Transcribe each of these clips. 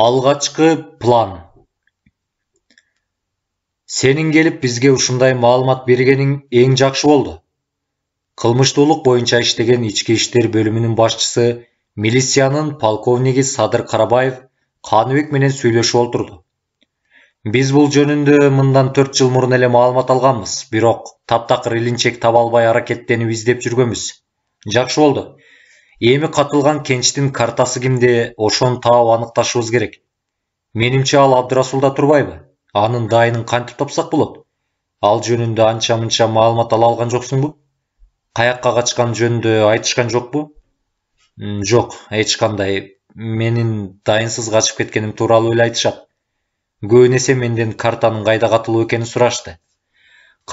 алғачқы план сенің келіп бізге ушундай маалымат бергенің ең жақшы болды. кылмыштуулук бойынша иштеген ички иштер бөлімінің басшысы милицияның полковнигі садыр Қарабаев қаныбек менен сүйлөшүп отырды биз бұл жөнүндө мындан төрт жыл мұрын эле маалымат алғанбыз бирок таптакыр илинчек таба албай аракеттенип издеп жүргөнбүз жакшы болду емі қатылған кенштің картасы кімде ошону таап аныкташыбыз керек менимче ал абдрасулда турбайбы анын дайынын кантип тапсак болот ал жөнүндө анча мынча маалымат ала алган жоксуңбу каякка качканы жөнүндө айтышкан жокпу жок эч кандай менин дайынсыз качып кеткеним тууралуу эле айтышат көбүн менден картанын кайда катылуу экенин сурашты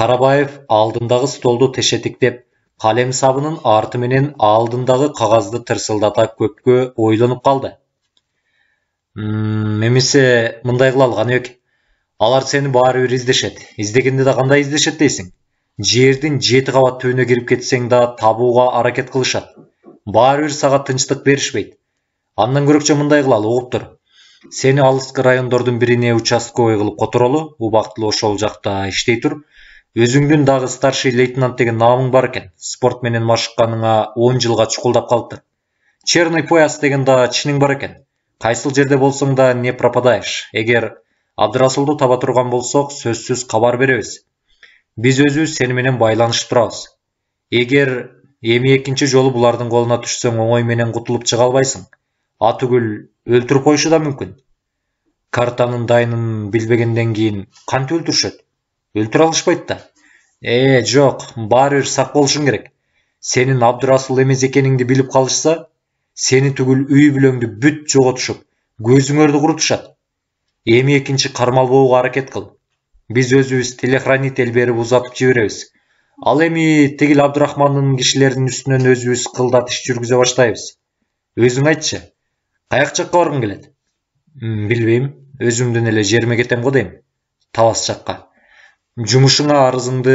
карабаев алдындагы столду тешетиктеп сабының артыменен алдындағы қағазды тырсылдата көпке ойланып қалды немесе мындай қыла алғанбек алар сені бәрібір іздешеді іздегенде да қандай іздешеді дейсің жердің жеті қабат түбіне кіріп кетсең да табуға аракет қылышады бәрібір саған тыныштық берішпейді андан көрекше мындай қылалы ұғып тұр сені алыскы райондордун бирине участковый кылып которолу убактылуу ошол жакта иштей тур өзіңнен дағы старший лейтенант деген намың бар екен менен машыққаныңа он жылға шұқылдап қалыпты черный пояс деген да чинің бар екен қайсыл жерде болсаң да не пропадаешь егер абдрасылды таба тұрған болсақ сөзсіз хабар береміз біз өзі менен байланыс тұрабыз егер эми екінші жолы бұлардың қолына түшсең менен құтылып шыға албайсың атүгүл өлтіріп қойшы да мүмкін картаның дайынын білбегенден кейін қан өлтірушеді өлтүрө алышпайт да жок жоқ бир сақ болушуң керек сенин абдырасул емес экениңди билип қалышса сені түгіл үй бүлөңдү бүт жоготушуп көзүңөрдү курутушат эми экинчи кармалбоого аракет қыл Биз өзүбүз телехранитель берип узатып жиберебиз ал эми тигил абдурахмандын кишилеринин үстүнөн өзүбүз кылдат иш жүргүзө баштайбыз өзүң айтчы каяк жакка баргың келет билбейм өзүмдүн эле жериме кетем го дейм талас жакка жумушуңа арызыңды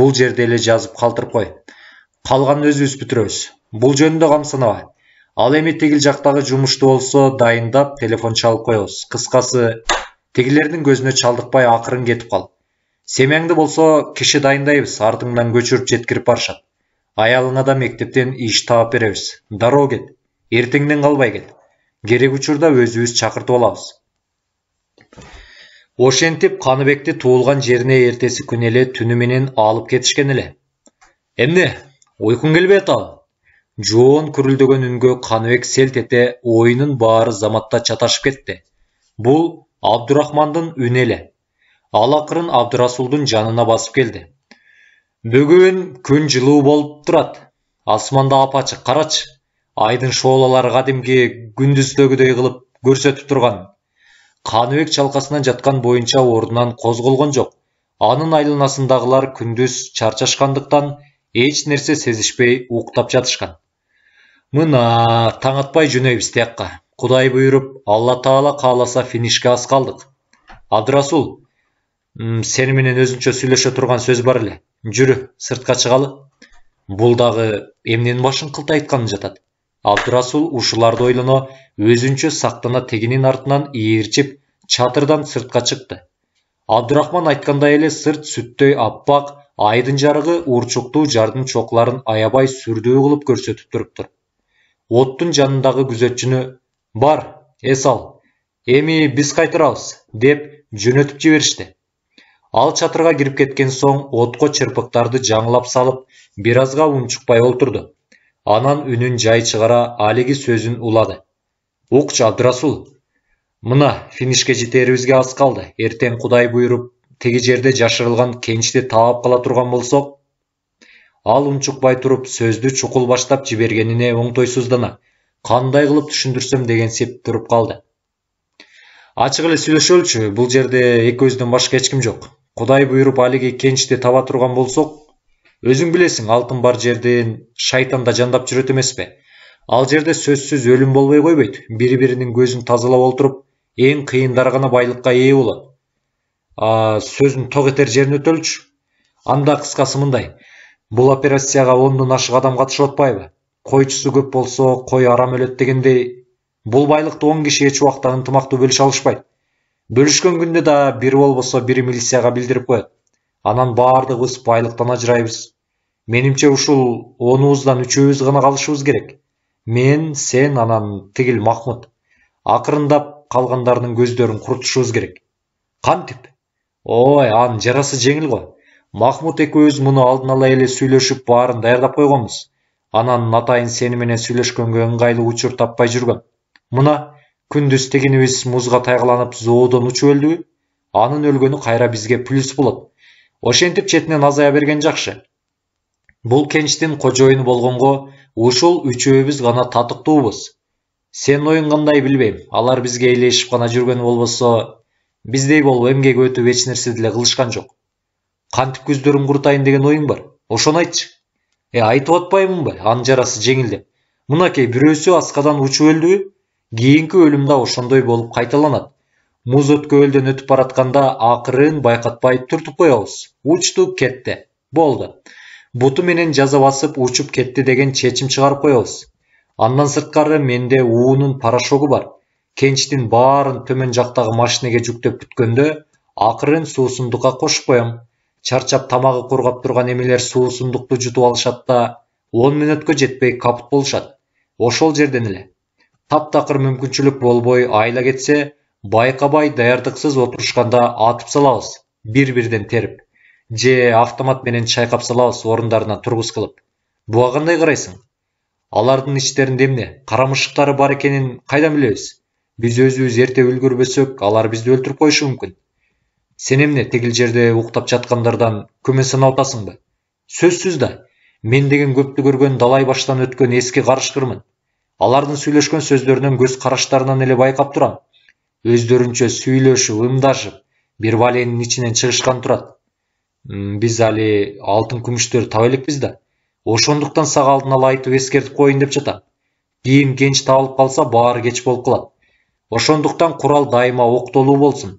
бул жерде эле жазып калтырып кой калганын өзүбүз бүтүрөбүз бул жөнүндө камсынаба ал эми тигил жактагы жумушту болсо дайындап телефон чалып коебуз кыскасы тигилердин көзүнө чалдыкпай акырын кетип кал семьяңды болсо киши дайындайбыз артыңдан көчүрүп жеткирип барышат аялыңа да мектептен иш таап беребиз дароо кет эртеңден калбай кет керек учурда өзүбүз чакыртып алабыз ошентип каныбекти туулган жерине эртеси күнү эле түнү менен алып кетишкен эле эмне уйкуң келбей атабы жоон күрүлдөгөн үнгө каныбек селт эте оюнун баары заматта чаташып кетти бул абдурахмандын үнү эле ал акырын абдырасулдун жанына басып келди бүгүн күн жылуу болуп турат асманда ап ачык карачы айдын шоолалары кадимки күндүздөгүдөй кылып көрсөтүп турган каныбек чалкасына жаткан боюнча ордунан козголгон жок анын айланасындагылар күндүз чарчашкандыктан эч нерсе сезишпей уктап жатышкан мына таң атпай жөнөйбүз тиякка кудай буйруп алла таала кааласа финишке аз калдык абдырасул сени менен өзүнчө сүйлөшө турган сөз бар эле жүрү сыртка чыгалы бул дагы эмненин башын кылтайтканы жатат Абдырасул ушыларды ойлоно өзүнчө сақтана тігінен артынан ээрчип чатырдан сыртқа шықты Абдырахман айткандай эле сырт сүттөй аппак айдын жарыгы урчуктуу жардын чоқларын аябай сүрдүү кылып көрсөтүп туруптур оттун жанындагы күзөтчүнү бар эс ал эми биз кайтарабыз деп жөнөтүп жиберишти ал чатырга кирип кеткен соң отко чырпыктарды жаңылап салып бир азга унчукпай олтурду Анан үнін жай шығара алиги сөзін улады уқ абдырасул мына финишке жетерибизге аз қалды эртең құдай бұйырып теге жерде жашырылған кенчти таап қала турган болсок ал унчукпай туруп сөзді чукул баштап жібергеніне кандай қандай қылып деген сеп туруп қалды ачык эле сүйлөшөлүчү бул жерде эки өздөн башка эч ким жок кудай буйруп алиги кенчти таба турган болсок өзің білесің алтын бар жерден шайтан да жандап жүреді емес пе ал жерде сөзсіз өлім болмай қойбайды бір бірінің көзін тазалап отырып ең қиындары ғана байлыққа ие болады а, сөзін тоқ етер жеріне анда қысқасы мындай бұл операцияға оннан ашық адам қатысып отпайбы қойшысы көп болса қой арам өледі дегендей бұл байлықты он киши эч убакта ынтымактуу бөлүшө алышпайт бөлүшкөн күндө да бір болбосо бір милицияға білдіріп қояды анан баардыгыбыз байлыктан ажырайбыз менимче ушул онубуздан үчөөбүз гана калышыбыз керек мен сен анан тигил махмуд акырындап калгандардын көздөрүн курутушубуз керек кантип ой анын жарасы жеңил го махмут экөөбүз муну алдын ала эле сүйлөшүп баарын даярдап койгонбуз анан атайын сени менен сүйлөшкөнгө ыңгайлуу учур таппай жүргөн мына күндүз тигинибиз музга тайгаланып зоодон учуп өлдүбү анын өлгөнү кайра бизге плюс болот ошентип четинен азая берген жакшы бул кенчтин кожоюну болгонго ушул үчөөбүз гана татыктуубуз сенин оюң кандай билбейм алар бизге ээлешип гана жүргөн болбосо биздей болуп эмгек өтүп эч нерсе деле кылышкан жок кантип көздөрүн курутайын деген оюң бар ошону айтчы э айтып атпаймынбы анын жарасы жеңил деп мынакей бирөөсү аскадан учуп өлдү кийинки өлүм да ошондой болуп кайталанат муз өткөлдөн өтүп баратканда акырын байкатпай түртүп коебуз учту кетти болду буту менен жаза басып учуп кетти деген чечим чыгарып коебуз андан сырткары менде уунун порошогу бар кенчтин баарын төмөн жактагы машинеге жүктөп бүткөндө акырын суусундукка кошуп коем чарчап тамагы кургап турган эмелер суусундукту жутуп алышат да он мүнөткө жетпей капыт болушат ошол жерден эле таптакыр мүмкүнчүлүк болбой айла кетсе байқабай даярдықсыз отырышқанда атып салабыз бир бирден теріп, же автомат менен чайкап салабыз орундарынан тұрғыз кылып буга кандай карайсың алардын ичтеринде эмне кара мышыктары бар экенин кайдан билебиз биз өзүбүз эрте үлгүрбөсөк алар бизди өлтүрүп коюшу мүмкүн сен эмне тигил жерде уктап жаткандардан санап атасыңбы сөзсүз да мен деген көптү көргөн далай баштан өткөн эски карышкырмын алардын сүйлөшкөн сөздөрүнөн көз караштарынан эле байкап турам өздөрүнчө сүйлөшүп ымдашып бир баленин ичинен чыгышкан турат биз али алтын күмүштөрдү таба элекпиз да ошондуктан сага алдын ала айтып эскертип коеюн деп жатам кийин кенч табылып калса баары кеч болуп калат ошондуктан курал дайыма октолуу болсун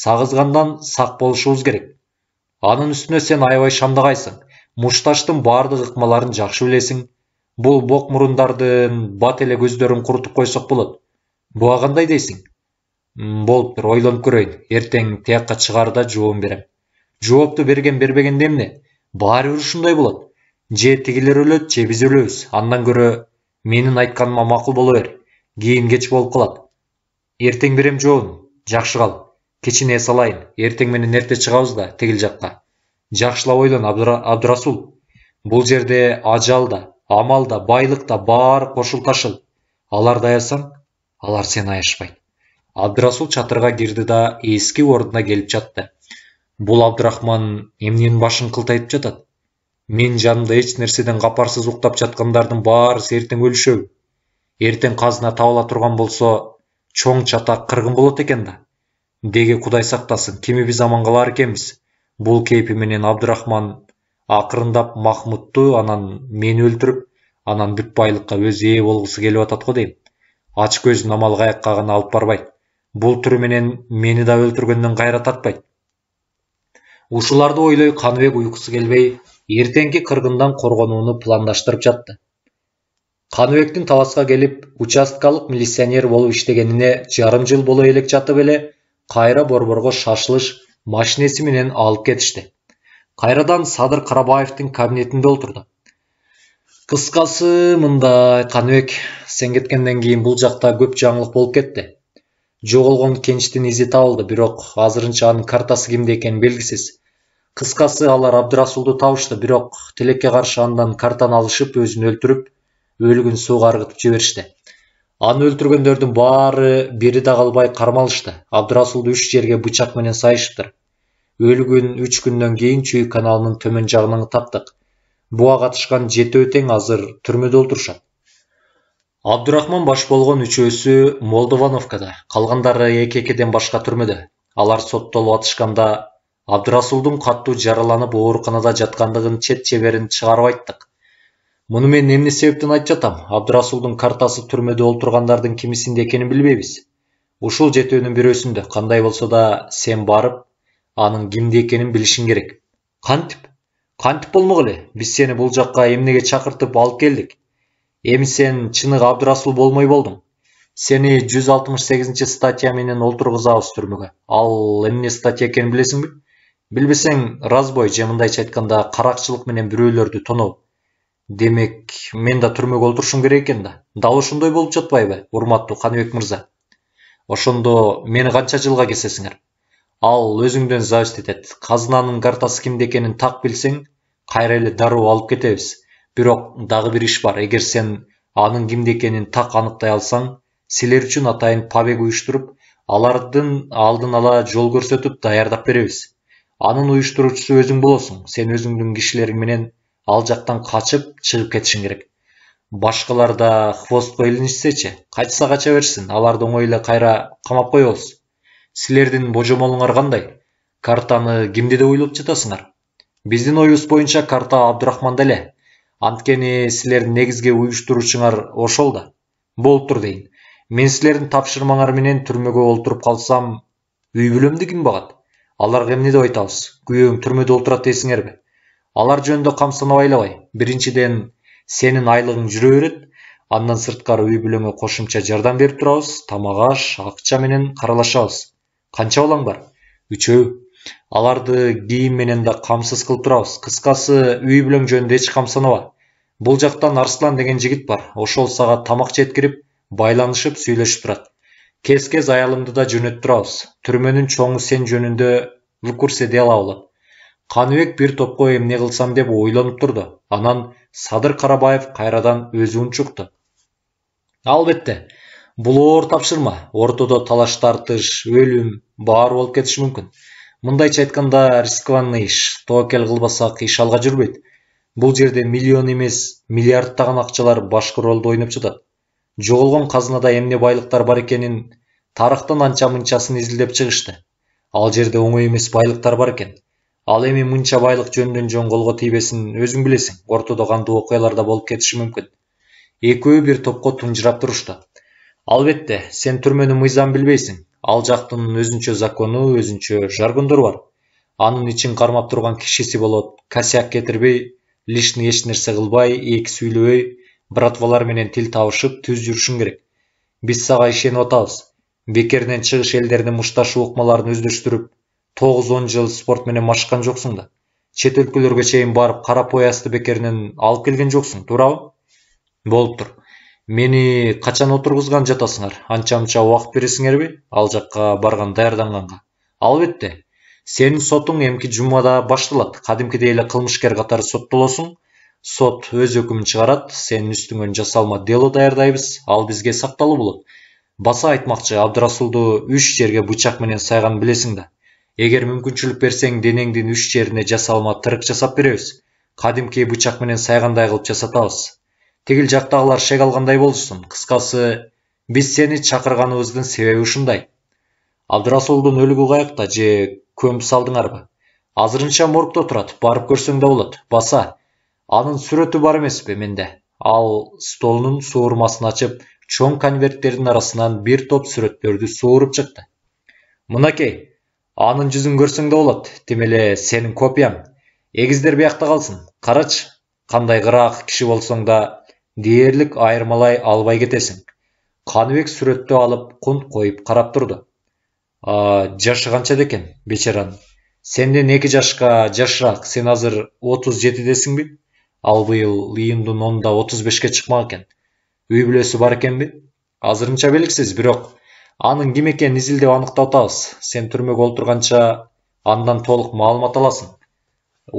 сагызгандан сак болушубуз керек анын үстүнө сен аябай шамдагайсың мушташтын баардык ыкмаларын жакшы билесиң бул бок мурундардын бат эле көздөрүн курутуп койсок болот буга кандай дейсиң болып тұр ойланып көрейін ертең тұяққа шығарда жуып берем жауапты берген бербегенде эмне баары бир болады. болот же тигилер өледі же біз өлеміз андан көрө менің айтканыма мақұл бола бер кейін кеч болып калат ертең берем жообун жақсы кал кечине салайын ертең менен ерте чыгабыз да тигил жаққа. жакшылап ойлан абдырасул Бұл жерде ажал да амал да байлык да баары ташыл аларды аясаң алар сени аяшпайт Абдырасул чатырға кирді да эски ордуна келип жатты Бұл Абдырахман эмненин башын кылтайтып жатат мен жанымда эч нерседен капарсыз уктап жаткандардын баарысы эртең өлүшөбү эртең казына табыла турган болсо чоң чатак кыргын болот экен да деге кудай сактасын кимиби аман калаар экенбиз бул кейпи менен абдырахман акырындап анан мен өлтүрүп анан бүт байлыкка өзү ээ болгусу келип атат го дейм ач көз каякка алып барбайт бұл түріменен мені да өлтіргеннен қайра тартпайды ушыларды ойлай қаныбек ұйқысы келбей, ертеңгі қырғыннан қорғануны пландаштырып жатты қаныбектің таласқа келіп участкалық милиционер болып іштегеніне жарым жыл бола елек жатып еле қайра борборға шашылыш машинесіменен менен алып кетішті қайрадан садыр қарабаевтың кабинетінде отырды қысқасы мындай қаныбек сен кеткеннен кейін бұл жақта көп жаңылық болып кетті жоголгон кеничтин изи табылды бирок азырынча анын картасы кимде экени белгисиз кыскасы алар абдырасулду табышты бирок тилекке каршы андан картаны алышып өзүн өлтүрүп өлүгүн сууга ыргытып жиберишти аны өлтүргөндөрдүн баары бири да калбай кармалышты абдырасулду үч жерге бычак менен сайышыптыр өлүгүн үч күндөн кийин чүй каналынын төмөн жагынан таптык буга катышкан жетөө тең азыр түрмөдө отурушат абдурахман баш болгон үчөөсү молдовановкада калгандары екекеден башка түрмөдө алар соттолуп атышканда абдырасулдун катуу жараланып ооруканада жаткандыгын чет чеберин чыгарып айттык муну мен эмне себептен айтып жатам абдырасулдун картасы түрмөдө олтургандардын кимисинде экенин билбейбиз ушул жетөөнүн бирөөсүндө кандай болсо да сен барып анын кимде экенин билишиң керек кантип кантип болмок эле биз сени бул жакка эмнеге чакыртып алып келдик эми сен чыныгы Абдурасыл болмай болдың. сени 168 алтымыш сегизинчи статья менен отургузабыз түрмөгө ал эмне статья экенин билесиңби билбесең разбой же мындайча айтканда каракчылык менен бирөөлөрдү тоноо демек мен да түрмөгө олтурушум керек экен да дал ошондой болуп жатпайбы урматтуу каныбек мырза ошондо мени канча жылга кесесиңер ал өзүңдөн зависть этет казынанын картасы кимде экенин так билсең кайра эле дароо алып кетебиз бирок дагы бир иш бар эгер сен анын кимде экенин так аныктай алсаң силер үчүн атайын побег уюштуруп алардын алдын ала жол көрсөтүп даярдап беребиз анын уюштуруучусу өзүң болосуң сен өзүңдүн кишилериң менен ал жактан качып чыгып кетишиң керек башкалар да хвостко илинишсечи качса кача берсин аларды оңой эле кайра камап коебуз силердин божомолуңар кандай картаны кимде деп ойлоп жатасыңар биздин оюбуз боюнча карта абдурахманда эле анткени силердин негизги уюштуруучуңар ошол да болуптур дейин мен силердин тапшырмаңар менен түрмөгө олтуруп калсам үй бүлөмдү ким багат аларга эмне деп айтабыз күйөөң түрмөдө отурат дейсиңерби алар жөнүндө камсанып айлабай биринчиден сенин айлыгың жүрө берет андан сырткары үй бүлөңө кошумча жардам берип турабыз тамак аш акча менен каралашабыз канча балаң бар үчөө аларды кийим менен да камсыз кылып турабыз кыскасы үй бүлөң жөнүндө эч бұл жақтан арслан деген жігіт бар ошол сага тамақ жеткіріп байланышып сөйлесіп тұрады кез кез аялымды да жөнөтүп турабыз түрменің чоңу сен жөнүндө в курсе дела бір каныбек бир топко эмне кылсам деп ойланып тұрды анан садыр карабаев кайрадан өзү унчукту албетте бұл оор тапшырма ортада талаш тартыш өлүм бар болып кетиши мүмкін. мындайча айтканда рискованный иш тобокел кылбасак иш алга жүрбөйт бұл жерде миллион емес миллиардтаған ақшалар басқа рөлді ойнап жатады жоғалған қазынада эмне байлықтар бар екенін тарыхтан анча мынчасын изилдеп чыгышты ал жерде оңой емес байлықтар бар екен ал эми мынча байлық жөндөн жөн колго тийбесин өзүң билесиң ортодо кандуу окуялар да болуп кетиши мүмкүн экөө бир топко тунжырап турушту албетте сен түрменің мыйзам билбейсиң ал жактын өзүнчө закону өзүнчө жаргондар бар анын ичин кармап турган кишиси болот косяк кетирбей лишний эч нерсе кылбай эки сүйлөбөй братвалар менен тил табышып түз жүрүшүң керек биз сага ишенип атабыз бекеринен чыгыш элдеринин мушташуу ыкмаларын өздөштүрүп тогуз он жыл спорт менен машыккан жоксуң да чет өлкөлөргө чейин барып кара поясты бекеринен алып келген жоксуң туурабы болуптур мени качан отургузган жатасыңар анча мынча убакыт бересиңерби ал жакка барган даярданганга албетте сенин сотуң эмки жумада башталат кадимкидей эле кылмышкер катары соттолосуң сот өз өкүмүн чыгарат сенин үстүңөн жасалма дело даярдайбыз ал бизге сакталуу болот баса айтмакчы абдырасулду үч жерге бычак менен сайған билесиң да эгер мүмкүнчүлүк берсең денеңдин үч жерине жасалма тырык жасап беребиз кадимки бычак менен сайгандай кылып жасатабыз тигил жактагылар шек алгандай болушсун кыскасы биз сени чакырганыбыздын себеби ушундай абдырасулдун өлүгү каякта же көміп салдың ба азырынша моргта тұрады барып көрсең да болады баса аның сүрөтү бар пе менде ал столының суырмасын ашып, чоң конверттердің арасынан бір топ сүрөттөрдү сууруп шықты мынакей аның жүзін көрсең да болады Демеле, сенің сенин копияң эгиздер биякта қалсын. карачы қандай кыраак кіші болсоң да дээрлик айырмалай албай кетесің каныбек сүрөттү алып кунт қойып қарап тұрды. жашы канчада экен бечаранын сенден эки жашка жашыраак сен азыр отуз жетидесиңби ал быйыл июндун онунда отуз бешке чыкмак экен үй бүлөсү бар экенби азырынча белгисиз бирок анын ким экенин изилдеп аныктап атабыз сен түрмөгө олтурганча андан толук маалымат аласың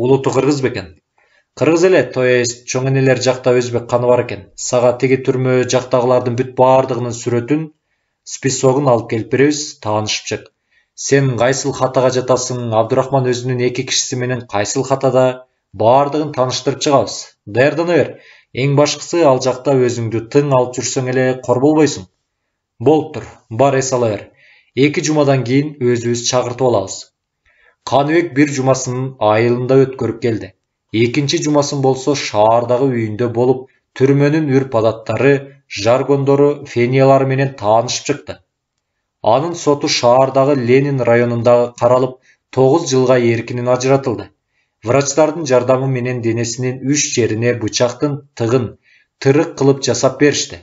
улуту кыргыз бекен кыргыз эле то есть чоң энелер жакта өзбек каны бар экен сага тиги түрмө жактагылардын бүт баардыгынын сүрөтүн списогын алып келіп беребиз таанышып чык сен кайсыл хатага жатасың өзүнүн эки кишиси менен қайсыл хатада баардыгын тааныштырып чыгабыз даярдана бер эң башкысы ал жақта өзүңдү тың алып жүрсөң еле кор болбойсуң болып тұр бар эс ала бер эки жумадан кейін өзүбүз чакыртып алабыз каныбек бир жумасын айылында өткөрүп келді экинчи жумасын болсо шаардагы үйүндө болып түрмөнүн үрп адаттары жаргондору менен таанышып чыкты анын соту шаардагы ленин районунда каралып тогуз жылга эркинен ажыратылды врачтардын жардамы менен денесинин үч жерине бычактын тыгын тырык кылып жасап беришти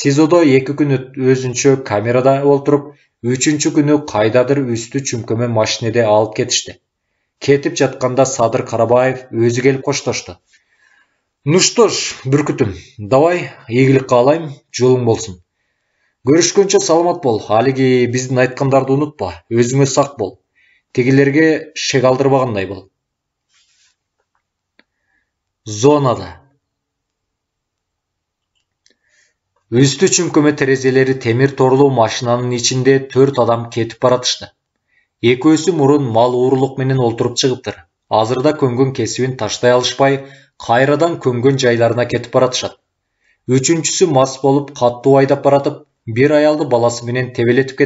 сизодо эки күн өзүнчө камерада олтуруп үчүнчү күнү кайдадыр үстү чүмкөмө машинеде алып кетишти кетип жатканда садыр карабаев өзү келип коштошту ну что ж бүркітім давай игілік қалайым, жолың болсын көрішкенше саламат бол әліге біздің айтқандарды ұмытпа өзіңе сақ бол тегелерге шек алдырмағандай бол зонада үсті көмі терезелері темір торлы машинаның ішінде төрт адам кетіп баратышты екеуісі мұрын мал менен отырып шығыптыр азырда көңгін кесуін таштай алышпай қайрадан көнген жайларына кетип баратышат үшіншісі мас болып қатты айдап баратып бир аялды баласы менен тебелетип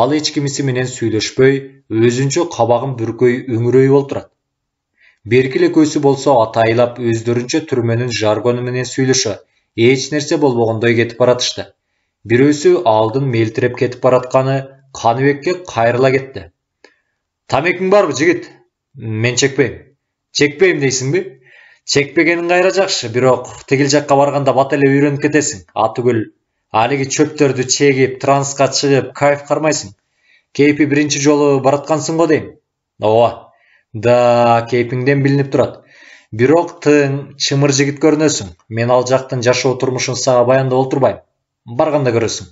ал эч кимиси менен сүйлөшпөй өзүнчө кабагын бүркөй үңүрөй олтурат берки экөөсү болсо атайылап өздөрүнчө түрмөнүн жаргону менен сүйлөшө эч нерсе болбогондой кетип баратышты бирөөсү алдын мелтиреп кетип баратканы қаныбекке кайрыла кетті. тамекің барбы жігіт мен чекпейм чекпейм бе чекпегенің кайра жакшы бирок тигил жакка барганда бата эле үйрөнүп кетесиң атүгүл алиги чөптөрдү чегип транска чыгып кайф кармайсың кейпи биринчи жолу бараткансың го дейм ооба да кейпиңден билинип турат бирок тың чымыр жигит көрүнөсүң мен ал жактын жашоо турмушун сага баяндап олтурбайм барганда көрөсүң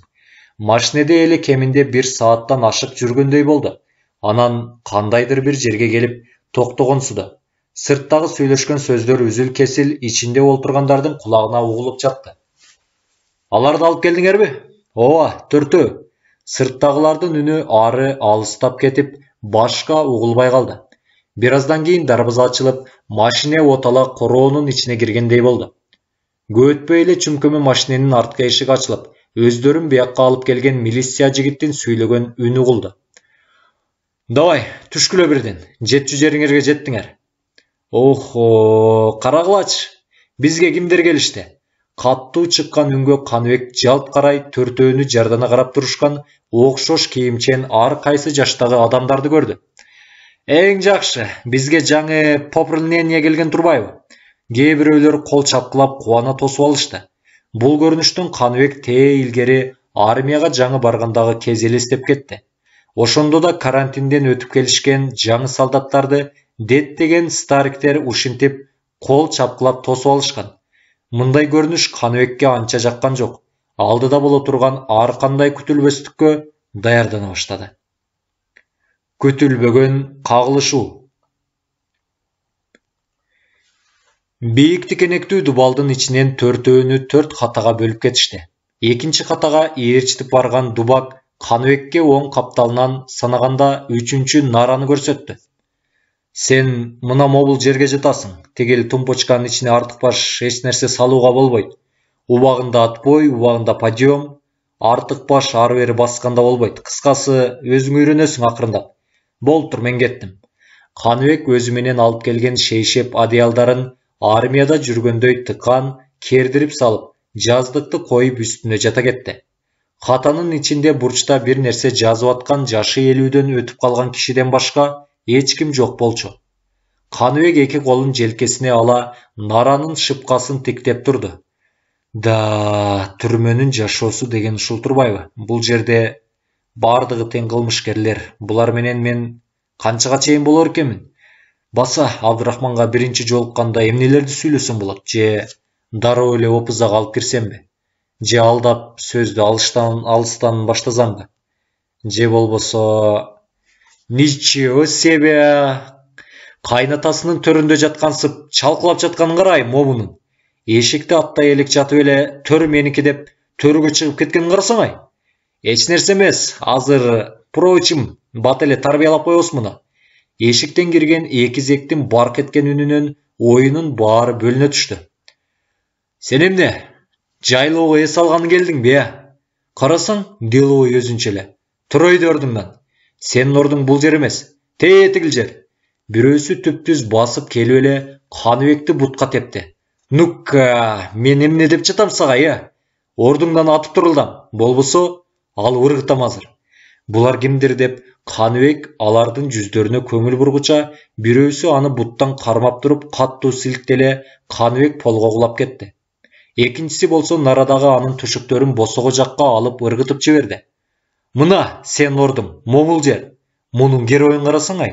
машинеде эле кеминде бир сааттан ашык жүргөндөй болду анан кандайдыр бир жерге келип токтогонсу сырттағы сөйлескен сөздер үзіл кесіл ішінде отырғандардың құлағына ұғылып жатты аларды алып келдіңер бе ооба төртеу сырттағылардың үні ары алыстап кетіп башқа ұғылбай қалды біраздан кейін дарбаза ашылып машине отала короонун ішіне кіргендей болды көөтпейлі чүмкімі машиненин арткы эшиги ачылып өздерін бұяққа алып келген милиция жігіттің сөйлеген үні ұғылды давай түшкіле бірден жетчү жеріңерге жеттіңер охо қара бізге кімдер келішті қатты шыққан үнгө каныбек жалт қарай төртөөнү жардана қарап турушкан оқшош кийимчен ар қайсы жаштағы адамдарды көрді. эң жакшы бізге жаңы пополнение келген турбайбы кээ қол кол қуана кубана алышты Бұл көрүнүштөн каныбек те илгери армияға жаңы барғандағы кез элестеп кетті. ошондо да карантинден өтіп келішкен жаңы солдаттарды діттеген стариктер ушинтип қол чапқылап тосып алышқан мындай көрініш қаныбекке анча жаққан жоқ алдыда бола тұрған арқандай күтілбестікке даярдана бастады күтілбеген қағылышу биік тікенектеу дубалдың ішінен өні төрт қатаға бөліп кетішті екінші қатаға ерчітіп барған дубак қаныбекке оң қапталынан санағанда үшінші нараны көрсетті сен мына мобыл жерге жатасың тегел тумбочканың ішіне эч нәрсе салуға болбойт. убагында отбой убагында подъем баш ары бері басқанда болмайды қысқасы өзің үйренесің ақырындап болды тұр мен кеттім қаныбек өзіменен алып келген шейшеп одеялдарын армияда жүргендей тыққан кердіріп салып жаздықты қойып үстіне жата кетті хатаның ішінде бұрышта бір нәрсе жазып жатқан жашы елуден өтіп қалған кішіден башқа ким жоқ болчу қаныбек екі қолын желкесіне ала нараның шыпқасын тіктеп тұрды да түрменің жашоосу деген турбайбы? бұл жерде бардығы тең кылмышкерлер бұлар менен мен канчага чейин болор экенмин баса абдрахманга биринчи жолукканда емнелерді сүйлөсөм болот же дароо эле опузага алып бе? же алдап сөздү алыстан баштасамбы же болбосо ничего себе қайнатасының түрінде жатқансып шалқылап жатқанын қарай момының ешікті аттай елік жатып еле төр менікі деп төрге шығып кеткенін қарасаң ай ешнәрсе емес азыр прочим бат эле тарбиялап коебуз муну эшиктен кирген эки зектин барк эткен үнүнөн оюнун баары бөлүнө түштү сен эмне жайлоого эс алганы келдің бе карасаң деловой өзүнчө эле тұр сен нұрдың бұл жер емес тетігіл жер біреусі түп түз басып келгелі қаныбекті бұтқа тепті ну ка мен емне деп жатам саға ә ордыңнан атып тұрылдам болбосо ал ырғытам азыр бұлар кімдер деп қаныбек алардың жүздеріне көңіл бұрғыша біреусі аны бұттан қармап тұрып қатты сіліктеле қаныбек полға құлап кетті екіншісі болса нарадағы аның түшіктерін босоғы жаққа алып ырғытып жіберді мына сен ордым момыл жер мұның геройын қарасаң ай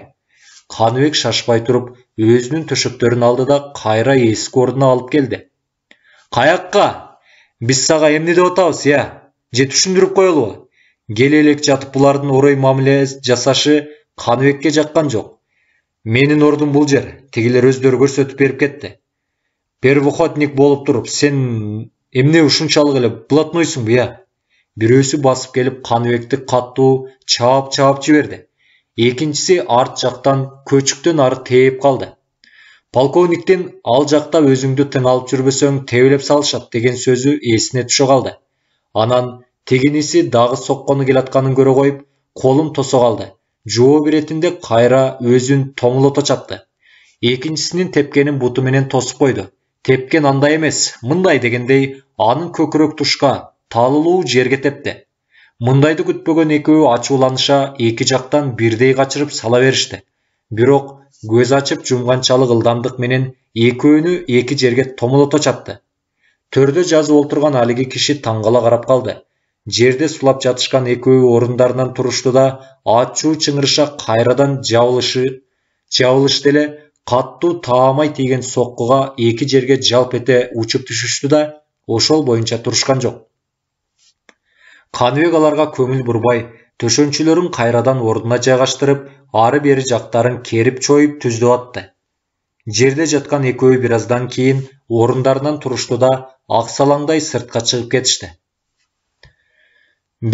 қаныбек шашпай тұрып өзінің түшіктерін алды да қайра есік алып келді қаяққа біз саға эмне деп атабыз иә же түшүндүрүп коелубу Гелелек жатып булардын орой мамиле жасашы қануекке жаққан жоқ менин ордум бул жер тигилер өздөрү көрсөтүп берип кетти первоходник болуп туруп сен эмне ушунчалык эле блатнойсуңбу бирөөсү басып келип каныбекти катуу чаап чаап жиберди экинчиси арт жактан көчүктөн ары тээп калды полковниктин ал жакта өзүңдү тың алып жүрбөсөң тебелеп салышат деген сөзү эсине түшө калды анан тигиниси дагы соккону келатканын көрө коюп колун тосо калды жооп иретинде кайра өзүн тоңолото чапты экинчисинин тепкенин буту менен тосуп койду тепкен андай эмес мындай дегендей анын көкүрөк тушка талылу жерге тепті мұндайды күтпеген екеуі ашуланыша екі жақтан бирдей қашырып сала берішті бирок көз ачып жұмғаншалық ылдамдык менен экөөнү эки жерге томолото чапты төрдө жазып отырған алиги киши таңғала қарап қалды. жерде сулап жатышқан екеуі орундарынан турушту да ачуу чыңырыша қайрадан жабылышы жабылышты эле таамай тийген соккуга эки жерге жалп ете учуп түшүштү да ошол боюнча турушкан жок каныбек аларга көңүл бурбай төшөнчүлөрүн кайрадан ордуна жайгаштырып ары бери жактарын керип чоюп түздөп атты жерде жаткан экөө бир аздан кийин орундарынан турушту да аксалаңдай сыртка чыгып кетишти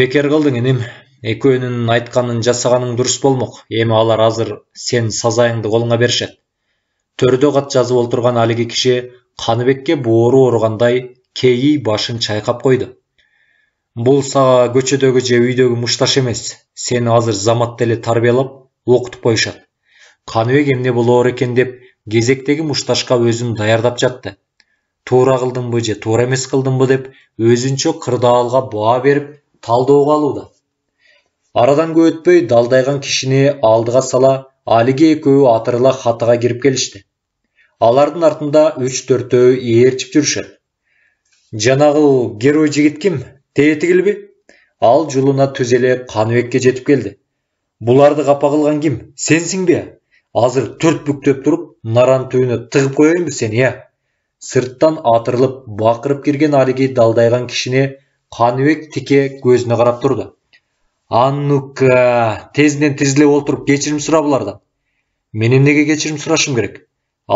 бекер кылдың иним экөөнүн айтканын жасаганың дурус болмок эми алар азыр сен сазайыңды колуңа беришет төрдө кат жазып отурган алиги киши каныбекке боору ооругандай кейий башын чайкап койду бұл саға көчөдөгү же үйдегі мушташ емес сені азыр заматта эле тарбиялап окутуп коюшат каныбек эмне болоор экен деп кезектеги мушташка өзүн даярдап жатты туура кылдымбы же туура эмес кылдымбы деп өзүнчө кырдаалга баа берип талдоого алууда арадан көп өтпөй далдайган кишини алдыга сала алиги экөө атырыла хатыға кирип келишти алардын артында үч төртөө ээрчип жүрүшөт жанагыл герой жигит ким бе ал жұлына түзеле қаныбекке жетіп келді бұларды қапа қылған кім сенсің бе азыр төрт бүктеп тұрып наран түбіне тығып қояйын ба сені иә сырттан атырылып бақырып кірген ариги далдайған кішіне қаныбек тіке көзіне қарап тұрды а ну ка тезінен тізіле отырып кешірім сұра бұлардан менен неге кешірім сұрашым керек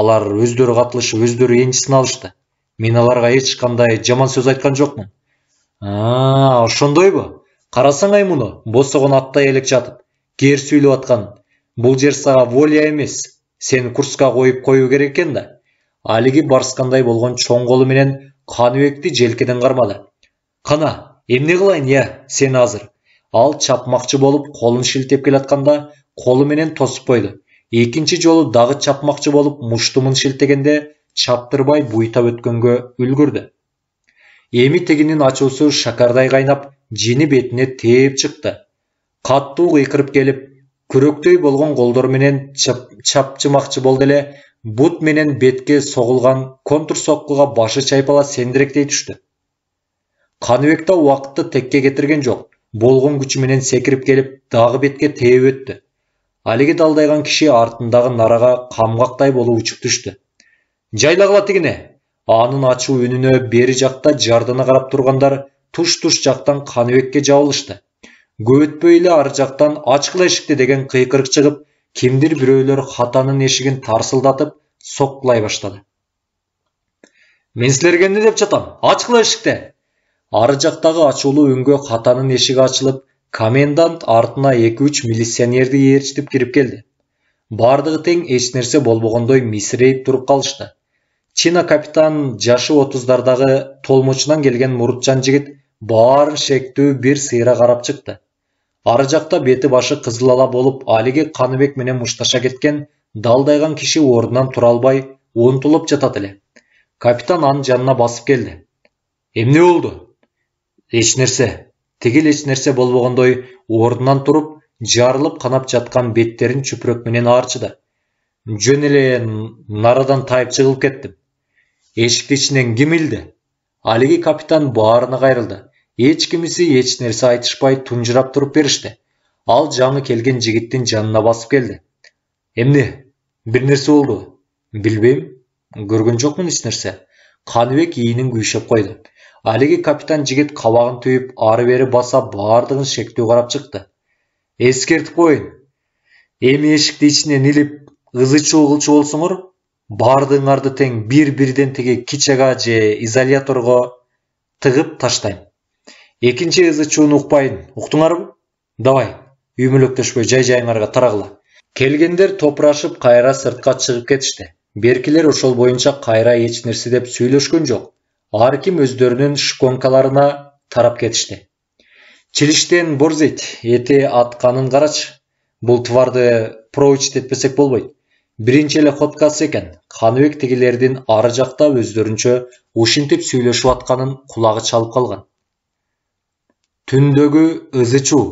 алар өздері қатылышып өздері еншісін алышты мен аларға ешқандай жаман сөз айтқан жоқпын а ошондойбу карасаң муну, босогон аттай элек жатып кер сүйлөп аткан бул жер сага волья эмес сени курска коюп коюу керек экен да алиги барскандай болгон чоң колу менен каныбекти желкеден кармады кана эмне кылайын я, иә, сен азыр ал чапмакчы болып колун шилтеп келатканда колу менен тосуп койду экинчи жолу дагы чапмакчы болуп муштумун шилтегенде чаптырбай буйтап өткөнгө үлгүрдү емі тигинин ачуусу шақардай қайнап жені бетіне чыкты шықты қатты келип келіп болгон болған менен чапчымакчы болды эле бут менен бетке соғылған контур соққыға башы чайпала сендиректей түштү каныбек да убакытты текке кетирген жок болгон күчү менен секирип келип дагы бетке тээп өттү алиги далдайган киши артындагы нарага камгактай болуп учуп түштү жайлагыла тигине анын ачуу үнүнө бери жақта жардана қарап тургандар туш туш жактан каныбекке жабылышты эле ар жақтан ачкыла эшикти деген кыйкырык чыгып кимдир бирөөлөр хатанын эшигин тарсылдатып соққылай баштады мен силерге эмне деп жатам ачкыла эшикти Ары жақтағы ачуулуу үнгө хатанын эшиги ачылып комендант артына эки үч милиционерди ээрчитип кирип келді бардығы тең эч нерсе болбогондой мисирейип туруп калышты чина капитан жашы отуздардагы толмочунан келген мурутчан жигит баарын шектүү бир сыйра карап чыкты ары жакта бети башы кызыл ала болуп алиги каныбек менен мушташа кеткен далдайган киши ордунан тура албай унтулуп жатат эле капитан анын жанына басып келди эмне болду эч нерсе тигил эч нерсе болбогондой ордунан туруп жарылып канап жаткан беттерин чүпүрөк менен аарчыды жөн эле нарадан тайып жыгылып кеттим эшикти ичинен ким илди алиги капитан баарына кайрылды эч кимиси эч нерсе айтышпай тунжурап туруп беришти ал жаңы келген жигиттин жанына басып келди эмне бир нерсе болду билбейм көргөн жокмун эч нерсе каныбек ийнин күйшөп койду алиги капитан жигит кабагын түйүп ары бери баса баардыгын шектүү карап чыкты эскертип коеюн эми эшикти ичинен илип ызы чуу кылчу бардыңарды тең бир бирден тиги кичага же изоляторго тыгып таштайм экинчи чууну укпайын уктуңарбы давай үймөлөктөшпөй жай жайыңарга тарагыла келгендер топурашып кайра сыртка чыгып кетишти беркилер ошол боюнча кайра эч нерсе деп сүйлөшкөн жок ар ким өздөрүнүн шконкаларына тарап кетишти чилиштен борзейт эти атканын карачы бул тварды проучить этпесек болбойт биринчи эле екен, экен каныбек тигилердин ары жақта өздөрүнчө ушинтип сүйлөшүп атканын кулагы чалып калган түндөгү ызы чуу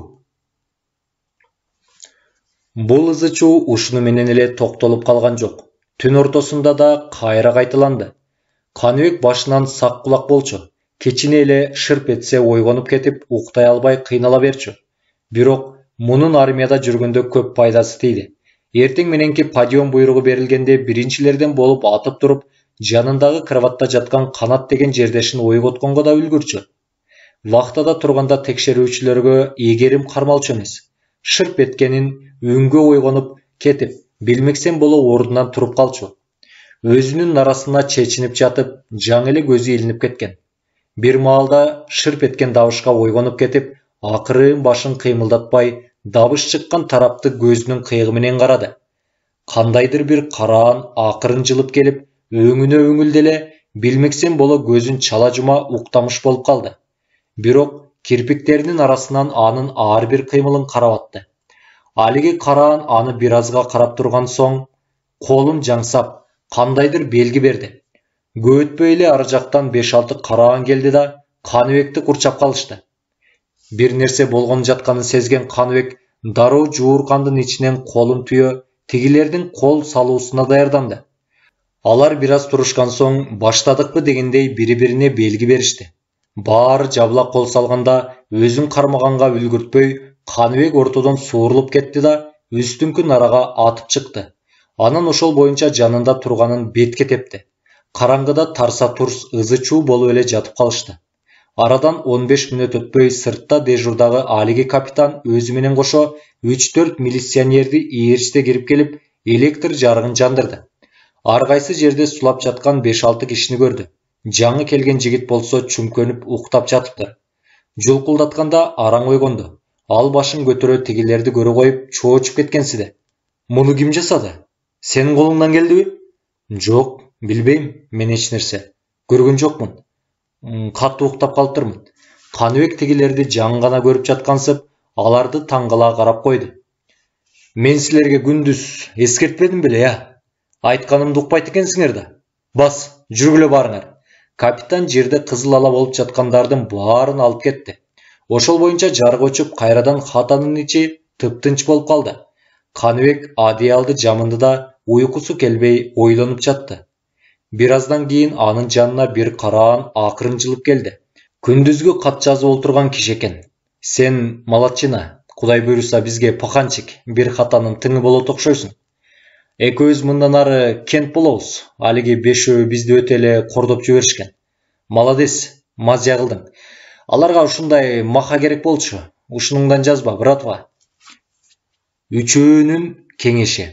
бул ызы чуу ушуну менен эле токтолуп калган жок түн ортосунда да кайра кайталанды каныбек башынан сак кулак болчу кичине эле шырп етсе ойгонуп кетип уктай албай кыйнала берчү бирок мунун армияда жүргөндө көп пайдасы тийди эртең мененки подъем буйругу берилгенде биринчилерден болуп атып туруп жанындагы кроватта жаткан канат деген жердешин ойготконго да үлгүрчү вахтада турганда текшерүүчүлөргө эгерим кармалчу эмес шырп эткенин үнгө ойгонуп кетип билмексен боло ордунан туруп калчу өзүнүн нарасына чечинип жатып жаңы эле көзү илинип кеткен бир маалда шырп эткен дабышка ойгонуп кетип акырын башын кыймылдатпай Дабыш шыққан тарапты көзінің қиығыменен қарады қандайдыр бір қараан ақырын жылып келіп өңіне өңілделе білмексен бола көзін чала жұма уқтамыш болып қалды бирок кірпіктерінің арасынан анын ар бір қимылын қарап атты әлгі қаран аны біразға қарап тұрған соң қолын жаңсап қандайдыр белгі берді көтпейлі ар жақтан беш алты қараан келді да қаныбекті құрчап қалышты бир нерсе болгону жатканын сезген каныбек дароо жууркандын ичинен колун түйө тигилердин кол салуусуна даярданды алар бир аз турушкан соң баштадыкпы дегендей бири бирине белги беришти баары жабыла кол салганда өзүн кармаганга үлгүртпөй каныбек ортодон суурулуп кетти да үстүңкү нарага атып чыкты анан ошол боюнча жанында турганын бетке тепти караңгыда тарса турс ызы чуу болуп эле жатып калышты арадан 15 минут өтпей өтпөй сыртта дежурдагы алиги капитан өзү менен 3-4 төрт милиционерди ээрчите кирип келип электр жарыгын жандырды ар жерде сулап жаткан 5-6 кишини көрді. жаңы келген жигит болсо чүмкөнүп уктап жатыпты. жулкулдатканда араң ойгонду ал башын көтөрө тигилерди көрө коюп чоочуп кеткенсіде. муну ким жасады сенин колуңдан келдиби жок билбейм мен эч нерсе көргөн жокмун қатты уықтап қалып тұрмын қаныбек тегелерді жан ғана көріп жатқансып аларды таңғала қарап қойды мен сілерге күндіз ескертпедім біле ә айтқанымды ұқпайды екенсіңер да бас жүргіле барыңар капитан жерді қызыл ала болып жатқандардың барын алып кетті ошол бойынша жарық өчүп қайрадан хатанын ичи тыптынч болып қалды қаныбек одеялды жамынды да ұйқысы келбей ойланып жатты біраздан кейін аның жанына бір қараған ақырын жылып келді күндізгі қат жазып отырған кешекен. екен сен молодчина құдай бұйырса бізге паханчик бир хатаның тыңы болот окшойсуң экөөбүз мындан ары кент болобуз алиги бешөө бизди өтө эле кордоп жиберишкен молодец Аларға кылдың аларга ушундай маха керек болчу ушунуңдан жазба братва үчөөнүн кеңеши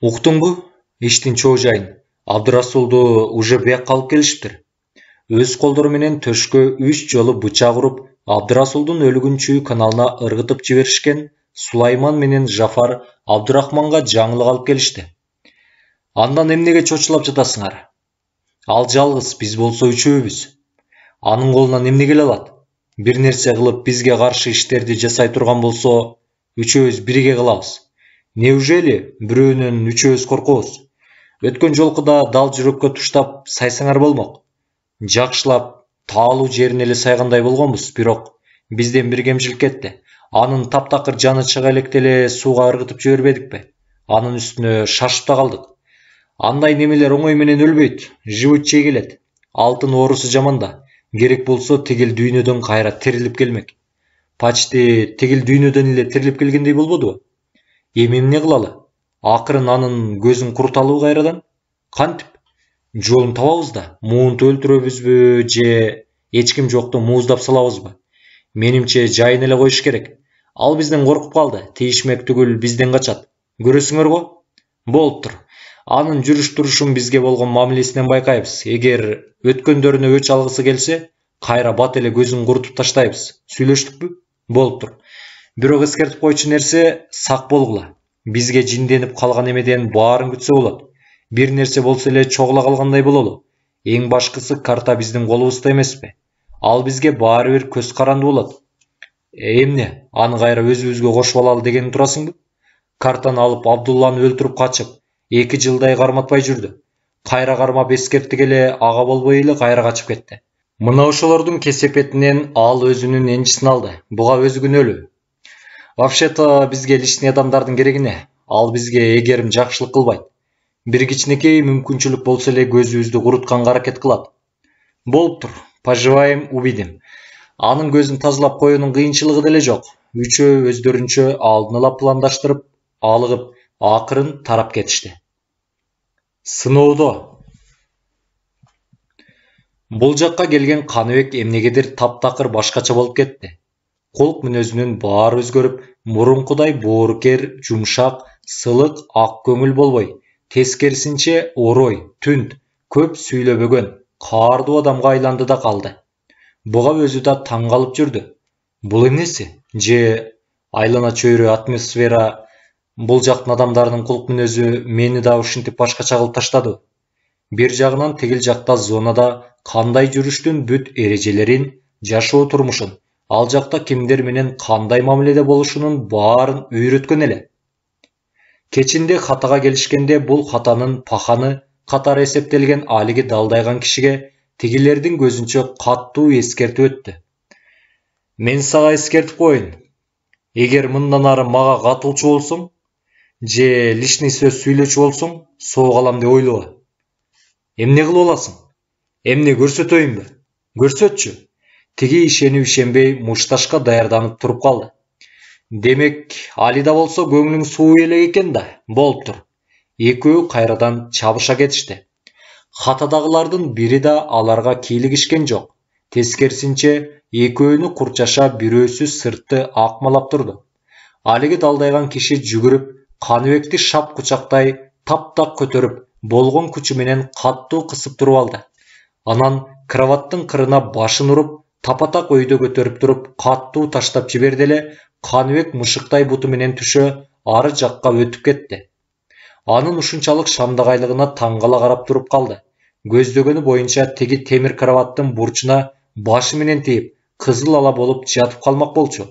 уктуңбу иштин чоо жайын абдырасулду уже биякка алып келишиптир өз колдору менен төшкө үч жолу бычак уруп абдырасулдун өлүгүн каналына ыргытып жиберишкен сулайман менен жафар абдырахманга жаңылык алып келишти андан эмнеге чочулап жатасыңар ал жалгыз биз болсо үчөөбүз анын колунан эмне келе алат бир нерсе кылып бизге каршы иштерди жасай турган болсо үчөөбүз бириге кылабыз неужели бирөөнөн үчөөбүз коркобуз өткен жолқыда дал жүрекке тұштап сайсаңар болмақ жақшылап таалу жерін сайғандай сайгандай болгонбуз бирок бір бир кемчилик кетти анын таптакыр шыға электе эле сууга ыргытып жибербедикпи анын үстүнө шашып да андай немелер оңой менен өлбөйт живут чегилет алтын оорусу жаманда, керек болсо тигил дүйнөдөн кайра тирилип келмек почти тигил дүйнөдөн эле тирилип келгендей болбодубу эми эмне кылалы ақыры нанның көзін құрталу қайрадан қантіп жолын табабыз да муынты өлтіреміз бе же ечким жоқты мууздап салабыз ба менімше жайын эле коюш керек ал қорқып қалды калды тийишмек бізден бизден качат көрөсүңөр болып тұр. анын жүріш турушун бизге болгон мамилесинен байкайбыз егер өткендеріне өч алгысы келсе кайра бат эле көзүн курутуп таштайбыз сүйлөштүкпү тұр. бирок эскертип койчу нерсе сақ болғыла бизге жинденіп қалған емеден барын күтсе болот бир нерсе болса эле чогула қалғандай бололу эң башкысы карта биздин емес пе ал бізге бары бір көз қаранды болады емне аны кайра өзүбүзгө кошуп алалы тұрасың ба картаны алып абдулланы өлтіріп качып эки жылдай карматпай жүрді. қайра кармап эскерттик эле ага болбой эле кайра качып кетти мына ошолордун ал өзінің еншісін алды бұға өзү күнөөлүү вообще то бизге личный адамдардын кереги эмне ал бизге эгерим жакшылык кылбайт бир кичинекей мүмкүнчүлүк болсо эле көзүбүздү курутканга аракет кылат болуптур поживаем увидим анын көзүн тазалап коюунун кыйынчылыгы деле жок үчөө өздөрүнчө алдын ала пландаштырып алыгып акырын тарап кетишти сыноодо бул жакка келген каныбек эмнегедир таптакыр башкача болуп кетти құлық мінезінен бар өзгеріп мұрынқұдай боркер жұмшақ сылық ақ көңіл болбой тескерісінше орой түнт көп сөйлебеген қарду адамға айланды да қалды бұға өзі да таң қалып жүрді бұл несі же айлана чөйрө атмосфера бұл жақтың адамдарының құлық мінезі мені да ушинтип башкача кылып таштады бер жағынан тегіл жақта зонада қандай жүріштің бүт ережелерін жашоо турмушун ал жақта кемдер менен қандай мамиледе болушунун баарын үйрөткөн эле кечинде катага келишкенде бул катанын паханы катары эсептелген алиги далдайган кишиге тигилердин көзүнчө катуу эскертүү өттү мен сага эскертип коеюн эгер мындан ары мага катылчу болсоң же лишний сөз сүйлөчү болсоң соок алам деп ойлоба эмне кылып аласың эмне көрсөтөйүнбү көрсөтчү тіге шенеу шенбей мушташқа даярданып тұрып қалды демек Алида болса көңілің суы елек екен да болып тұр екеуі қайрадан чабыша кетішті хатадағылардың бірі да аларға килігішкен жоқ тескерісінше екеуіні құртшаша бүресіз сыртты ақмалап тұрды Алиге далдайған кеше жүгіріп қаныбекті шап құшақтай тап тап көтеріп болған күшіменен қатты қысып тұрып алды анан кроваттың қырына башын ұрып тапатак өйдө көтөрүп туруп катуу таштап жиберди эле каныбек мышыктай буту менен түшө ары жакка өтүп кетти анын ушунчалык шамдагайлыгына таң кала карап туруп калды көздөгөнү боюнча тиги темир караваттын бурчуна башы менен тийип кызыл ала болуп жатып калмак болчу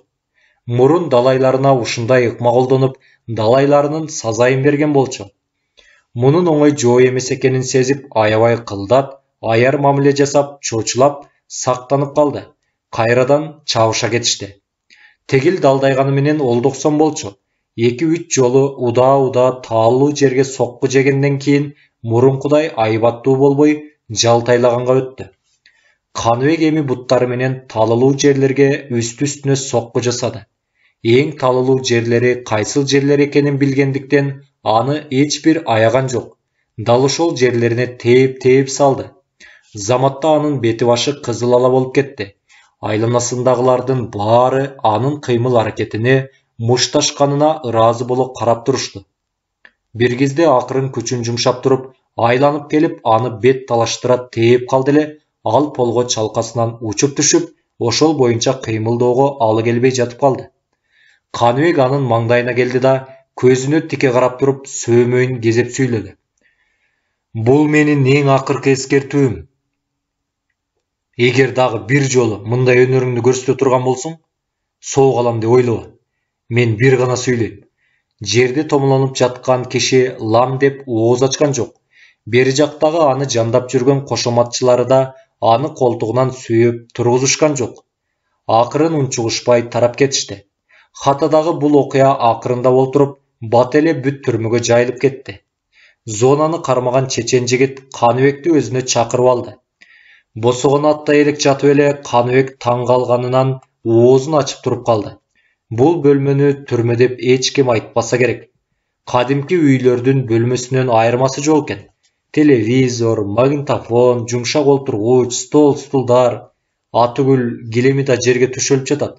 мурун далайларына ушундай ыкма колдонуп далайларынын сазайын берген болчу мунун оңой жоо эмес экенин сезип аябай кылдат аяр мамиле жасап чочулап сақтанып қалды қайрадан чабыша кетішті тегіл менен олдоқсон болчу екі үч жолы уда уда таалуу жерге соққы жегенден кейін мурункудай айбаттуу болбой жалтайлағанға өтті. каныбек эми буттары менен талылуу жерлерге үстү үстүнө соққы жасады эң талылуу жерлери қайсыл жерлер экенин билгендиктен аны эч бир аяған жок дал ошол жерлерине тээп тээп салды заматта анын бети башы кызыл ала болуп кетти айланасындагылардын баары анын кыймыл аракетине мушташканына ыраазы боло карап турушту бир кезде акырын күчүн жумшап туруп айланып келип аны бет талаштыра тээп калды эле ал полго чалкасынан учуп түшүп ошол боюнча кыймылдоого алы келбей жатып калды каныбек анын маңдайына келди да көзүнө тике карап туруп сөөмөйүн кезеп сүйлөдү бул менин эң акыркы эскертүүм егер дағы бір жолы мындай өнеріңді көрсете тұрған болсаң соғып алам деп ойлы мен бір ғана сөйлеймін жерде томыланып жатқан кеше лам деп ооз ашқан жоқ бері жақтағы аны жандап жүрген қошаматшылары да аны қолтығынан сүйеп тұрғызышқан жоқ ақырын ұншығышпай тарап кетішті хатадағы бұл оқиға ақырында отырып бат бателе бүт түрмеге жайылып кетті зонаны қармаған чечен жігіт қаныбекті өзіне шақырып алды босогон атта элек жатып эле каныбек таң калганынан оозун ачып туруп калды бул бөлмөнү түрмө деп эч ким айтпаса керек кадимки үйлөрдүн бөлмөсүнөн айырмасы жок экен телевизор магнитофон жумшак олтургуч стол стулдар атүгүл килеми да жерге төшөлүп жатат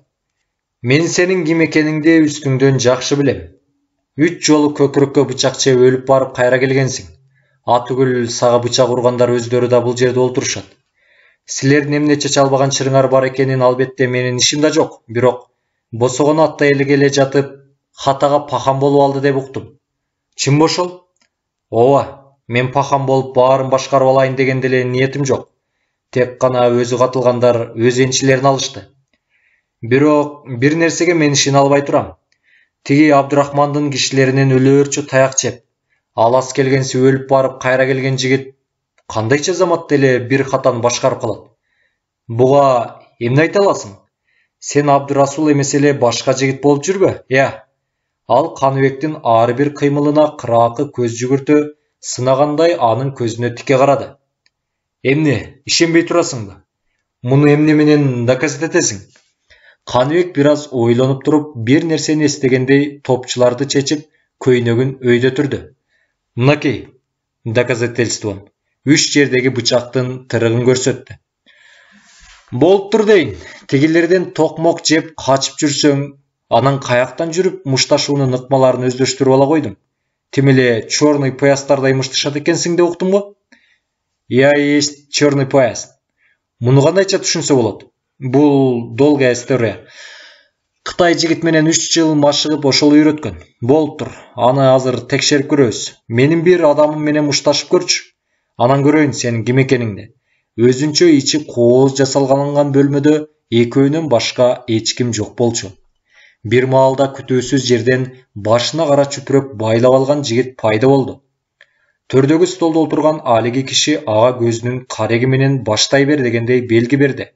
мен сенин ким экениңди үстүңдөн жакшы билем үч жолу көкүрөккө бычак чеп өлүп барып кайра келгенсиң атүгүл сага бычак ургандар өздөрү да бул жерде олтурушат силердин эмнече чалбаган чырыңар бар экенин албетте менин ишим да жок бирок босогону аттай эле келе жатып хатага пахан болуп алды деп уктум чын ошол ооба мен пахан болуп баарын башкарып алайын деген деле ниетим жок тек гана өзү катылгандар өз энчилерин алышты бирок бир нерсеге мен ишене албай турам тиги абдырахмандын кишилеринен өлөөрчө таяк жеп аласы келгенси өлүп барып кайра келген жигит қандай чазамат деле бир қатан башкарып калат буга эмне айта аласың сен абдырасул эмес эле башка жигит болуп жүрбө иә. ал каныбектин ар бир кыймылына кыраакы көз жүгүртө сынагандай анын көзүнө тике карады эмне ишенбей турасыңбы муну эмне менен доказать этесиң каныбек бир аз ойлонуп туруп бир нерсени эстегендей топчуларды чечип көйнөгүн өйдөтүрдү мынакей доказательством үш жердегі бұчақтың тірігін көрсетті болып тұр дейін тегелерден тоқмок жеп қачып жүрсең анаң қаяқтан жүріп мұшташуының нықмаларын өздештіріп ала қойдым темеле черный поястардай мұштышады екенсің де ұқтым ғой иә есть черный пояс мұны қандайша түсінсе болады бұл долгая история қытай менен үш жыл машығып ошол үйреткен болып тұр аны азыр текшерип көрөбүз менің бир адамым менен мушташып көрчү анан көрөйүн сенин ким экениңди өзүнчө ичи кооз жасалгаланган бөлмөдө экөөнөн башка эч ким жок болчу бир маалда күтүүсүз жерден башына кара чүпүрөк байлап алган жигит пайда болду төрдөгү столдо отурган алиги киши ага көзүнүн кареги менен баштай бер дегендей белги берди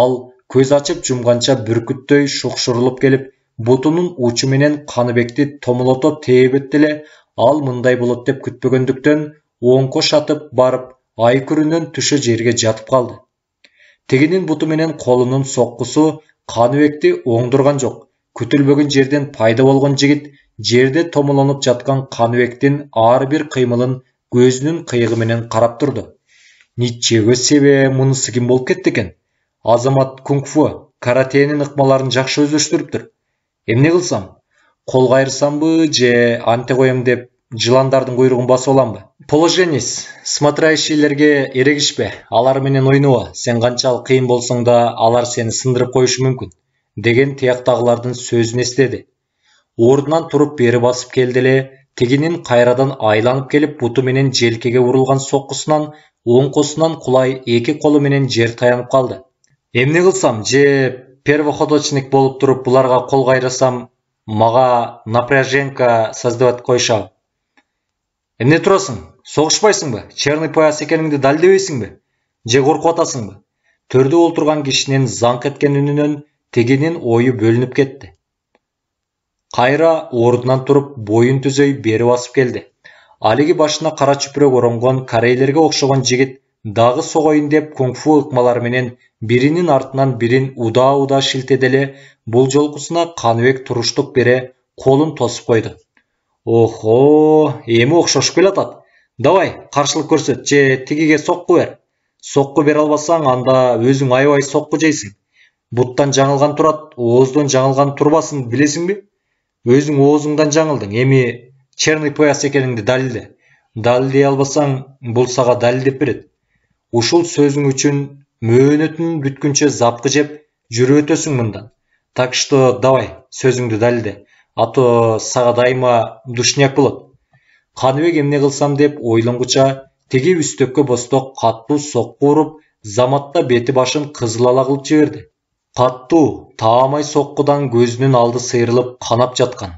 ал көз ачып жумганча бүркүттөй шукшурулуп келип бутунун учу менен каныбекти томолото тээп эле ал мындай болот деп күтпөгөндүктөн оңқы шатып барып күрінен түші жерге жатып қалды бұты менен қолының соққысы қаныбекті оңдырған жоқ күтілбеген жерден пайда болған жігіт жерде домаланып жатқан қаныбектің ар бір қимылын көзінің қиығыменен қарап тұрды ничего себе мұнысы кім болып кетті екен азамат кунг фу каратенің ықмаларын жақсы өзлештіріп тұр қылсам қол қайырсам ба же анте коем деп жыландардың куйругун басып ба Положениес, смотрящийлерге ерегішпе менен ойнама сен қанчал қиын болсаң да алар сені сындырып қойшы мүмкін деген тияқтағылардың сөзін естеді орнынан тұрып бері басып келділе, тегенін қайрадан айланып келіп менен желкеге ұрылған соққысынан оң қосынан құлай екі менен жер таянып қалды эмне қылсам же первоходочник болып тұрып бұларға қол қайрасам маға напряженка создавать қойшау эмне тұрасың соғышпайсың ба черный пояс екеніңді дәлелдемейсің бе же атасың ба төрде отырған кешінен заңқ еткен үнінен тегенен ойы бөлініп кетті қайра орнынан тұрып бойын түзей бері басып келді әлгі башына қара чүпірек оранған корейлерге ұқсаған жігіт дағы соғайын деп кунг фу ықмаларыменен бірінің артынан бірін уда уда шілтеделе бұл жолқысына қаныбек тұрыштық бере қолын тосып қойды охо эми окшошуп келатат давай қарсылық көрсет же тігеге соққы бер соққы бере албасаң анда өзің аябай соққы жейсің бұттан жаңылған тұрат ооздан жаңылған тұрбасын білесің бе өзің оозыңдан жаңылдың эми черный пояс екеніңді дәлелде дәлелдей албасаң бұл сага дәлелдеп берет ушул сөзүң үчүн мөөнөтүң бүткүнчө запкы жеп жүрүп өтөсүң мындан так что давай сөзіңді дәлелде а то сага дайыма душняк болот қаныбек емне қылсам деп ойлонгуча теге үстөккө босток катуу сокку уруп заматта бети башын кызыл ала кылып жиберди қатту таамай соккудан көзүнүн алды сыйрылып канап жаткан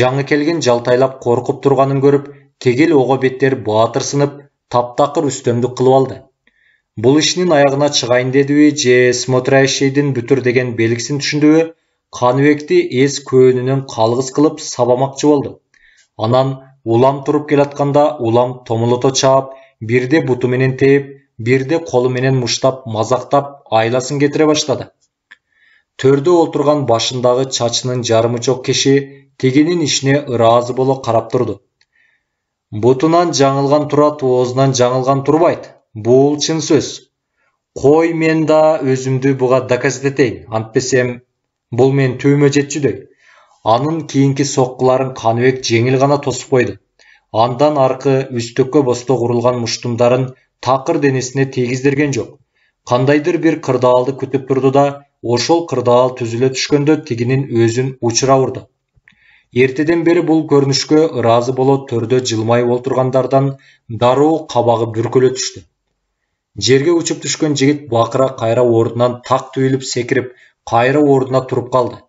жаңы келген жалтайлап коркуп турганын көрүп тегел ого беттер баатырсынып, таптакыр үстөмдүк кылып алды бұл ішінен аяғына шығайын дедиби же смотрящийдің бүтір деген белгісін түшүндүбү қаныбекті ес көнінен қалғыс қылып сабамақшы болды анан улам туруп келатканда улам томолото чаап бирде буту менен тээп бирде колу менен муштап мазактап айласын кетире баштады төрдө олтурган башындагы чачынын жарымы жок киши тигинин ишине ыраазы боло карап турду бутунан жаңылган турат оозунан жаңылган турбайт бул чын сөз кой мен да өзүмдү буга доказать этейин антпесем бул менин түбүмө жетчүдөй анын кейінгі соққыларын қаныбек жеңіл ғана тосып қойды андан арқы үстөккө босток құрылған муштумдарын тақыр денесіне тийгиздирген жоқ қандайдыр бір қырдаалды күтіп тұрды да ошол қырдаал түзіле түшкөндө тигинин өзүн учура урду эртеден бери бул көрүнүшкө ыраазы боло төрдө жылмайып отургандардан дароо кабагы бүркүлө түштү жерге учуп түшкөн жигит бакыра кайра ордунан так түйүлүп секирип кайра ордуна туруп калды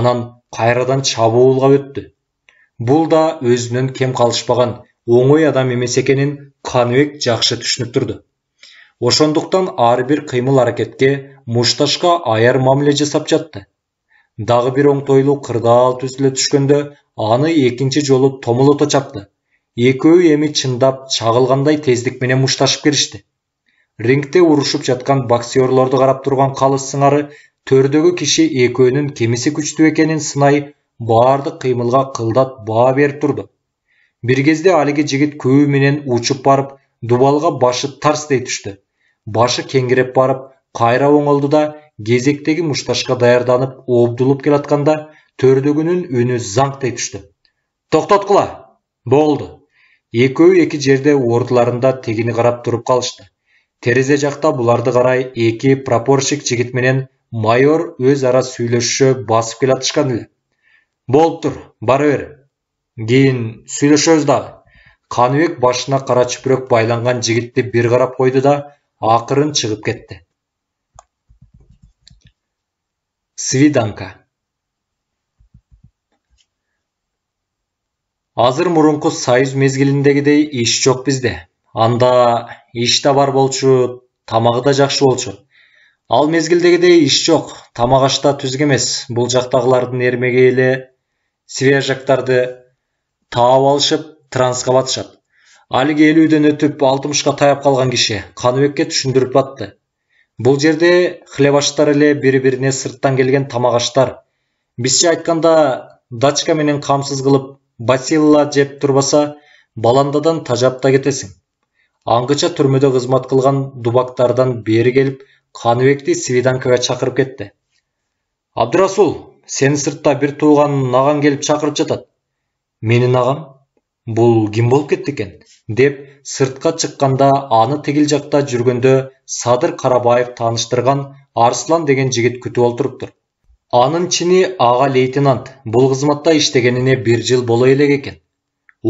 анан қайрадан шабуылға өтті бұл да өзінен кем қалышпаған оңой адам емес екенін қаныбек жақсы түсініп тұрды ошондуктан ар бир кыймыл аракетке мушташка аяр мамиле жасап жатты дагы бир оңтойлуу кырдаал түзүлө түшкөндө аны экинчи жолу томолото чапты экөө эми чындап чагылгандай тездик менен мушташып киришти рингте урушуп жаткан боксерлорду карап турган калыс сыңары төрдегі кеше екеуінің кемесе күшті екенін сынай бардық қимылға қылдат баа беріп тұрды бір кезде әлгі жігіт менен ұшып барып дубалға башы тарстай түсті башы кеңіреп барып қайра оңалды да кезектегі мұшташқа даярданып обдулып келе жатқанда төрдегінің үні заңтай түсті тоқтат құла болды екеуі екі жерде орталарында тегіне қарап тұрып қалышты терезе жақта бұларды қарай екі прапорщик жігітменен майор өз ара сөйлесші басып келе жатышқан еді болып тұр бара бер кейін сөйлесшөбүз дагы қаныбек башына қара чүпірек байланған жігітті бір қарап қойды да ақырын шығып кетті свиданка азыр мурунку союз мезгіліндегідей иш жоқ бізде. анда еш да бар болчу тамағы да жақсы болчу ал мезгілдегідей іш жоқ тамақ аш емес бұл жақтағылардың ермегейлі свежактарды тауып алышып трансқа батышады әлгі елуден өтіп алтымышқа таяп қалған кеше қаныбекке түшіндіріп батты. бұл жерде хлебаштар іле бір біріне сырттан келген тамағаштар. аштар бізше айтқанда менен қамсыз қылып бацилла жеп тұрбаса баландадан тажап та кетесің аңғыша түрмеде қызмат қылған дубактардан бері келіп қаныбекті свиданкаға шақырып кетті абдырасул сені сыртта бір туған ағаң келіп шақырып жатады менің ағам бұл кім болып кетті екен деп сыртқа шыққанда аны тегіл жақта жүргенде садыр қарабаев таныштырған арслан деген жігіт күтіп отырып тұр анын чини аға лейтенант бұл қызматта іштегеніне бір жыл бола элек екен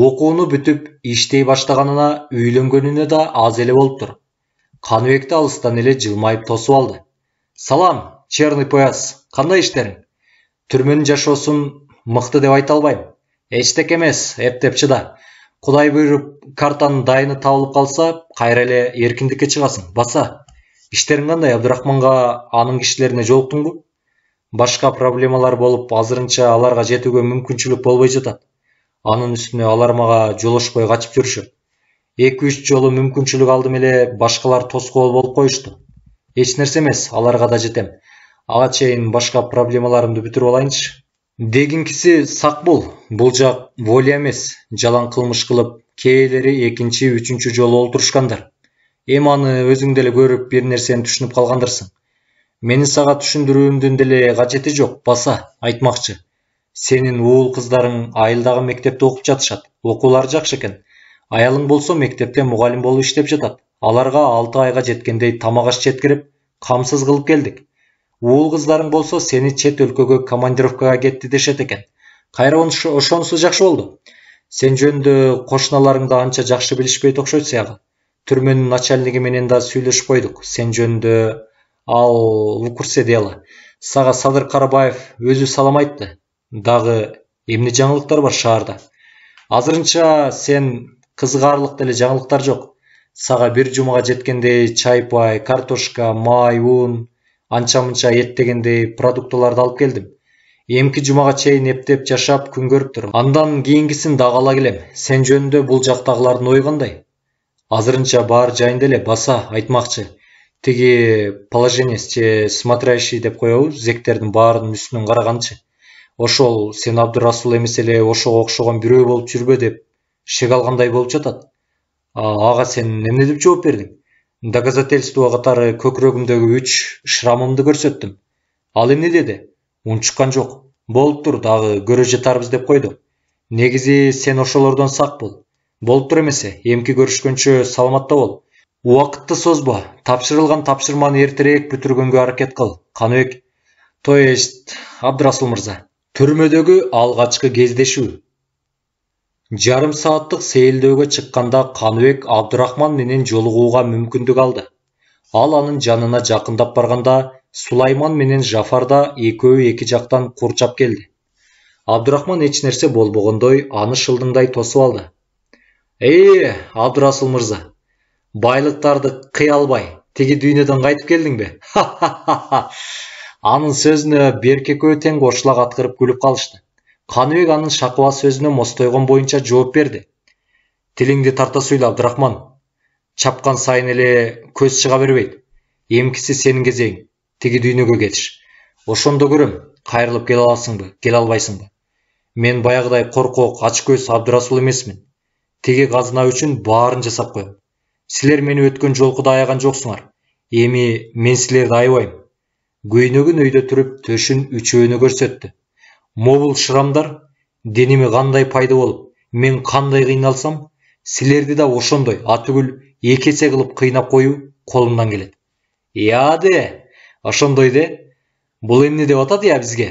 оқуыны бүтүп иштей баштаганына үйленгеніне да аз болып тұр қаныбекті алыстан еле жылмайып тосып алды салам черный пояс қандай іштерің түрменің жашосын мықты деп айта албайм эчтеке емес, эптеп чыда құдай бұйырып картаның дайыны табылып қалса кайра эле эркиндикке чыгасың баса иштериң кандай аның анын кишилерине жолуктуңбу башка проблемалар болуп азырынча аларга жетүүгө мүмкүнчүлүк болбой жатат анын үстүнө алар мага жолошпой качып жүрүшөт эки үч жолу мүмкүнчүлүк алдым эле башкалар тоскоол болуп коюшту эч нерсе эмес аларга да жетем ага чейин башка проблемаларымды бүтүрүп алайынчы дегинкиси сак бул бул жак воля эмес жалаң кылмыш кылып кээлери экинчи үчүнчү жолу олтурушкандар эми аны өзүң деле көрүп бир нерсени түшүнүп калгандырсың менин сага түшүндүрүүмдүн деле кажети жок баса айтмакчы сенин уул кыздарың айылдагы мектепте окуп жатышат окуулары жакшы экен аялың болса мектепте мұғалім болып іштеп жатады аларға алты айға жеткендей тамақ аш жеткіріп қамсыз қылып келдік уыл қыздарың болса сені чет өлкөгө командировкага кетти дешет екен кайра ошонусу жакшы болду сен жөнүндө кошуналарың да анча жакшы билишпейт окшойт сыягы түрмөнүн начальниги менен да сүйлөшүп койдук сен жөнүндө ал курсе дела сага садыр карабаев өзү салам айтты дагы эмне жаңылыктар бар шаарда азырынча сен кызыгаарлык деле жаңылыктар жок сага бир жумага жеткенде чай пай картошка май ун анча мынча эт дегендей продуктыларды алып келдим эмки жумага чейин эптеп жашап күн көрүп түр андан кийинкисин дагы ала келем сен жөнүндө бул жактагылардын ою кандай азырынча баары жайында эле баса айтмакчы тиги положенест же смотрящий деп коебу зектердин баарынын үстүнөн караганчы ошол сен абдырасул эмес эле ошого окшогон бирөө болуп жүрбө деп шек алгандай болуп жатат ага сен эмне деп жооп бердиң доказательство катары көкүрөгүмдөгү үч шрамымды көрсөттүм ал эмне деди унчуккан жок болуптур дагы көрө жатарбыз деп койду негизи сен ошолордон сак бол болуптур эмесе эмки көрүшкөнчө саламатта бол убакытты созбо тапшырылган тапшырманы эртерээк бүтүргөнгө аракет кыл каныбек то есть абдырасул мырза түрмөдөгү алгачкы кездешүү жарым сааттық сейілдөөгө шыққанда каныбек абдырахман менен жолугууга мүмкүндүк алды ал анын жанына жақындап барганда сулайман менен жафар да экөө эки жактан курчап келди абдырахман эч нерсе болбогондой аны шылдыңдай тосуп алды э абдырасул мырза байлыктарды кый албай тиги дүйнөдөн кайтып келдиңби бе анын сөзүнө берки экөө тең кошула каткырып күлүп калышты қаныбек аның шақуа сөзіне мостойғын бойынша жооп берді тіліңді тарта сөйле әбдірахман Чапқан сайын еле көз шыға бермейді емкісі сенің кезегің теги дүйнөгө кетіш ошондо көрөм кайрылып келе аласыңбы келе албайсыңбы мен баягыдай коркок ачкөз абдырасул эмесмин теги қазына үчүн барын жасап коем силер мени өткөн жолкуда аяған жоксуңар эми мен силерди аябайм көйнөгүн өйдө туруп төшүн үчөөнү көрсөттү Мобул шырамдар денеме қандай пайда болып мен қандай қиналсам сілерді да ошондой атүгүл эки эсе кылып кыйнап коюу колумдан келет Иә де ошондой де бул эмне деп атат ыя иә бизге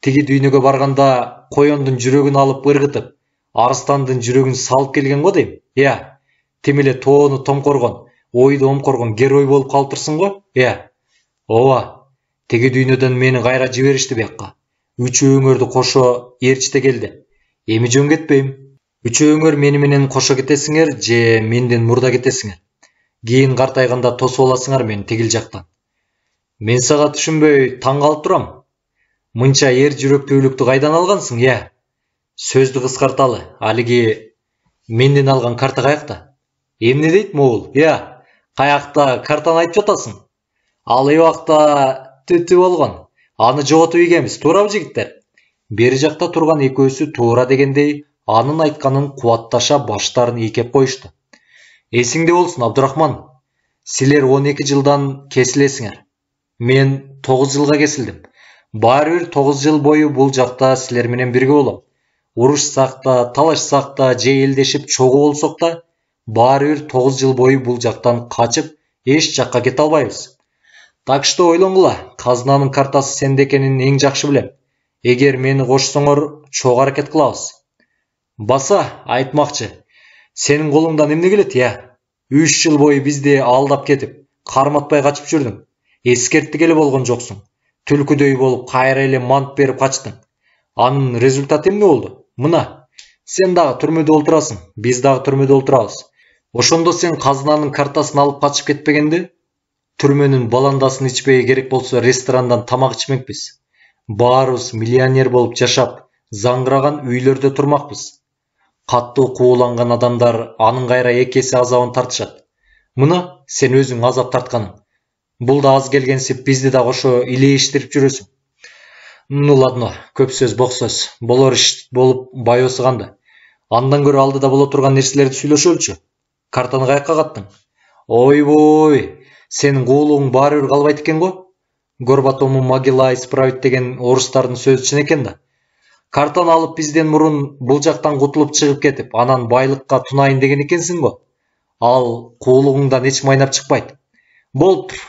тиги дүйнөгө барганда коендун жүрөгүн алып ыргытып арыстандын жүрөгүн салып келген го дейм ыя иә. тим эле тоону томкоргон ойду омкоргон герой болуп калыптырсың го ыя иә. ооба тиги дүйнөдөн мени кайра жиберишти үчөөңөрдү кошо ээрчите келди эми жөн кетпейм үчөөңөр мени менен кошо кетесиңер же менден мурда кетесиңер кийин картайганда тосуп аласыңар мени тигил жактан мен сага түшүнбөй таң калып турам мынча эр жүрөктүүлүктү кайдан алгансың иә сөздү кыскарталы алиги менден алган карта каякта эмне дейт могул иә каякта картаны айтып жатасың ал эбакта түтү болгон аны жығотып егеміз тура жігіттер Бері жақта тұрған екеуісі туыра дегендей анын айтқанын қуатташа баштарын екеп қойышты есіңде болсын абдурахман силер 12 жылдан кесілесіңер мен 9 жылға кесілдім бәрібір 9 жыл бойы бұл жақта сілерменен бірге болам Ұрыш та талашсақ та же елдешіп чогуу болсок та бир тогуз жыл бою бул жактан качып эч жакка кете албайбыз так что ойлонгула казынанын картасы сенде экенин эң жакшы билем эгер мени кошсоңор чогуу аракет кылабыз баса айтмакчы сенин колуңдан эмне келет ыя иә? үч жыл бою бизди алдап кетип карматпай качып жүрдүң эскерттик келе болгон жоксуң түлкүдөй болуп кайра эле мант берип качтың анын результаты эмне болду мына сен дагы түрмөдө отурасың биз дагы түрмөдө отурабыз ошондо сен казынанын картасын алып качып кетпегенде түрменің баландасын ішпей керек болса ресторандан тамақ ішмекпіз барымыз миллионер болып жашап заңғыраған үйлерде тұрмақпыз қатты қуыланған адамдар аның қайра екесе азабын тартышады мұны сен өзің азап тартқаның бұл да аз келгенсіп бізді да ошо илейіштіріп жүрөсүң ну ладно көп сөз боқ сөз болор іш болып бай осығанда андан гөрі алдыда бола тұрған нәрселерді сөйлешөлүчү картаны Ой каттың ойбой сенің қулығың бәрібір қалмайды екен ғой горбатому могила исправить деген орыстардың сөзі шын екен да картаны алып бізден мұрын бұл жақтан құтылып шығып кетіп анан байлыққа тунайын деген екенсің ғой ал қулығыңдан еш майнап шықпайды болып тұр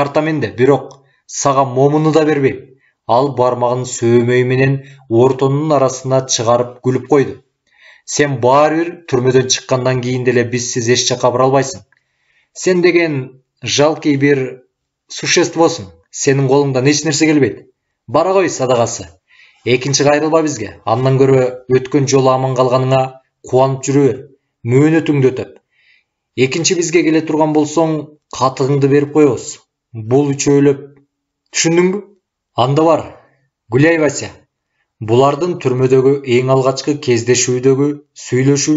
карта менде бирок саған момыны да бербей, ал бармағын менен ортонун арасына шығарып күліп қойды сен бәрібір түрмөдөн шыққандан кейін деле бизсиз еш жаққа бара албайсың сен деген жалкий бір существосың сенің қолыңдан нәрсе келбейді бара ғой садағасы екінші қайырылма бізге аннан гөрі өткен жолы аман қалғаныңа қуанып жүре бер мөөнетіңді өтеп екінші бізге келе тұрған болсоң қатығыңды беріп қоябыз бұл үшеулеп түсіндің бе анда бар гуляй вася бұлардың түрмедегі ең алғашқы кездесудегі сөйлесу